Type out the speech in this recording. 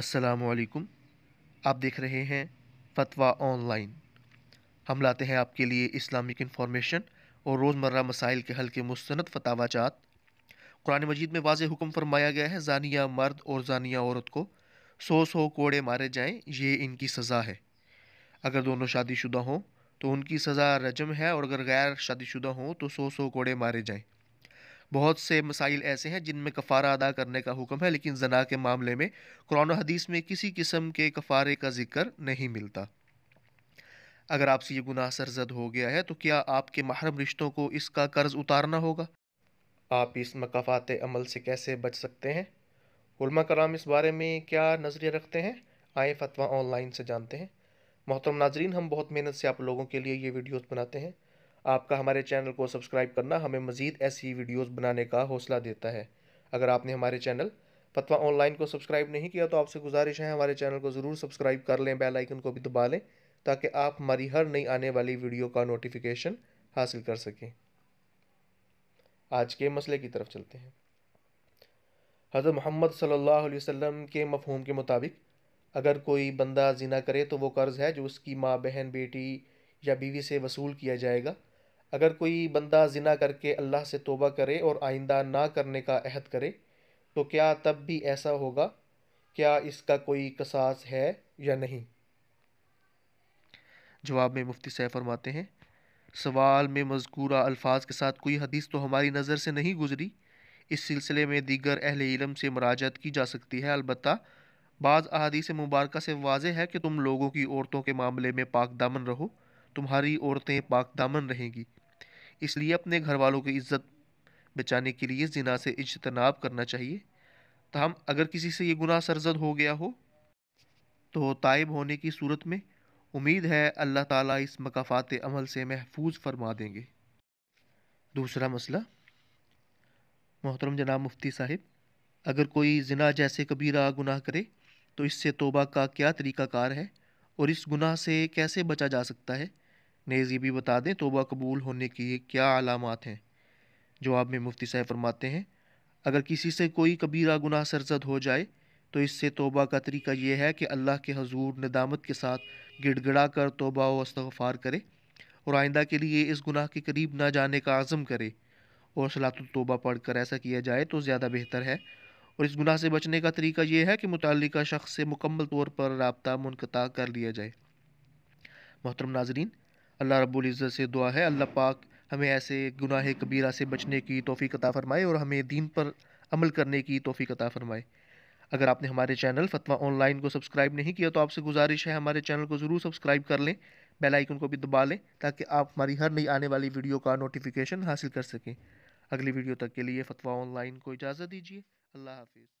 السلام علیکم آپ دیکھ رہے ہیں فتویٰ آن لائن ہم لاتے ہیں آپ کے لیے اسلامک انفارمیشن اور روز مرہ مسائل کے حل کے مستند فتاوہ جات قرآن مجید میں واضح حکم فرمایا گیا ہے زانیہ مرد اور زانیہ عورت کو سو سو کوڑے مارے جائیں یہ ان کی سزا ہے اگر دونوں شادی شدہ ہوں تو ان کی سزا رجم ہے اور اگر غیر شادی شدہ ہوں تو سو سو کوڑے مارے جائیں بہت سے مسائل ایسے ہیں جن میں کفارہ ادا کرنے کا حکم ہے لیکن زنا کے معاملے میں قرآن و حدیث میں کسی قسم کے کفارے کا ذکر نہیں ملتا اگر آپ سے یہ گناہ سرزد ہو گیا ہے تو کیا آپ کے محرم رشتوں کو اس کا قرض اتارنا ہوگا آپ اس مقافات عمل سے کیسے بچ سکتے ہیں علماء کرام اس بارے میں کیا نظریہ رکھتے ہیں آئیں فتویٰ آن لائن سے جانتے ہیں محترم ناظرین ہم بہت محنت سے آپ لوگوں کے لیے یہ ویڈیوز بناتے ہیں آپ کا ہمارے چینل کو سبسکرائب کرنا ہمیں مزید ایسی ویڈیوز بنانے کا حوصلہ دیتا ہے اگر آپ نے ہمارے چینل فتوہ آن لائن کو سبسکرائب نہیں کیا تو آپ سے گزارش ہے ہمارے چینل کو ضرور سبسکرائب کر لیں بیل آئیکن کو بھی دبا لیں تاکہ آپ ہماری ہر نئی آنے والی ویڈیو کا نوٹیفکیشن حاصل کر سکیں آج کے مسئلے کی طرف چلتے ہیں حضرت محمد صلی اللہ علیہ وسلم کے مفہوم کے مطابق اگر کوئی بندہ زنا کرے تو وہ قرض ہے جو اس کی ماں بہن بیٹی یا بیوی سے وصول کیا جائے گا اگر کوئی بندہ زنا کر کے اللہ سے توبہ کرے اور آئندہ نہ کرنے کا عہد کرے تو کیا تب بھی ایسا ہوگا کیا اس کا کوئی قصاص ہے یا نہیں جواب میں مفتی صاحب فرماتے ہیں سوال میں مذکورہ الفاظ کے ساتھ کوئی حدیث تو ہماری نظر سے نہیں گزری اس سلسلے میں دیگر اہل علم سے مراجعت کی جا سکتی ہے البتہ بعض احادیث مبارکہ سے واضح ہے کہ تم لوگوں کی عورتوں کے معاملے میں پاک دامن رہو تمہاری عورتیں پاک دامن رہیں گی اس لیے اپنے گھر والوں کی عزت بچانے کے لیے زنا سے اجتناب کرنا چاہیے تاہم اگر کسی سے یہ گناہ سرزد ہو گیا ہو تو طائب ہونے کی صورت میں امید ہے اللہ تعالیٰ اس مقافات عمل سے محفوظ فرما دیں گے دوسرا مسئلہ محترم جناب مفتی صاحب اگر کوئی زنا جیسے کبیرہ گناہ کرے تو اس سے توبہ کا کیا طریقہ کار ہے اور اس گناہ سے کیسے بچا جا سکتا ہے نیز یہ بھی بتا دیں توبہ قبول ہونے کی کیا علامات ہیں جواب میں مفتی صاحب فرماتے ہیں اگر کسی سے کوئی کبیرہ گناہ سرزد ہو جائے تو اس سے توبہ کا طریقہ یہ ہے کہ اللہ کے حضور ندامت کے ساتھ گڑ گڑا کر توبہ و استغفار کرے اور آئندہ کے لیے اس گناہ کے قریب نہ جانے کا عزم کرے اور سلاۃ التوبہ پڑھ کر ایسا کیا جائے تو زیادہ بہتر ہے اور اس گناہ سے بچنے کا طریقہ یہ ہے کہ متعلقہ شخص سے مکمل طور پر رابطہ منقطع کر لیا جائے محترم ناظرین اللہ رب العزت سے دعا ہے اللہ پاک ہمیں ایسے گناہ کبیرہ سے بچنے کی توفیق عطا فرمائے اور ہمیں دین پر عمل کرنے کی توفیق عطا فرمائے اگر آپ نے ہمارے چینل فتویٰ آن لائن کو سبسکرائب نہیں کیا تو آپ سے گزارش ہے ہمارے چینل کو ضرور سبسکرائب کر لیں بیل آئیکن کو بھی دبا لیں تاکہ آپ ہماری ہر نئی آنے والی ویڈیو کا نوٹیفیکیشن حاصل کر سکیں اگلی ویڈیو تک کے لیے فتویٰ آن لائن کو اجازت دیجیے اللہ حافظ